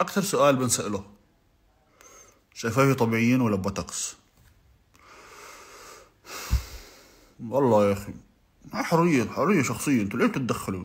اكثر سؤال بنسأله شفافي طبيعيين ولا بوتوكس والله يا اخي حرية حرية شخصية انتوا ليه بتتدخلوا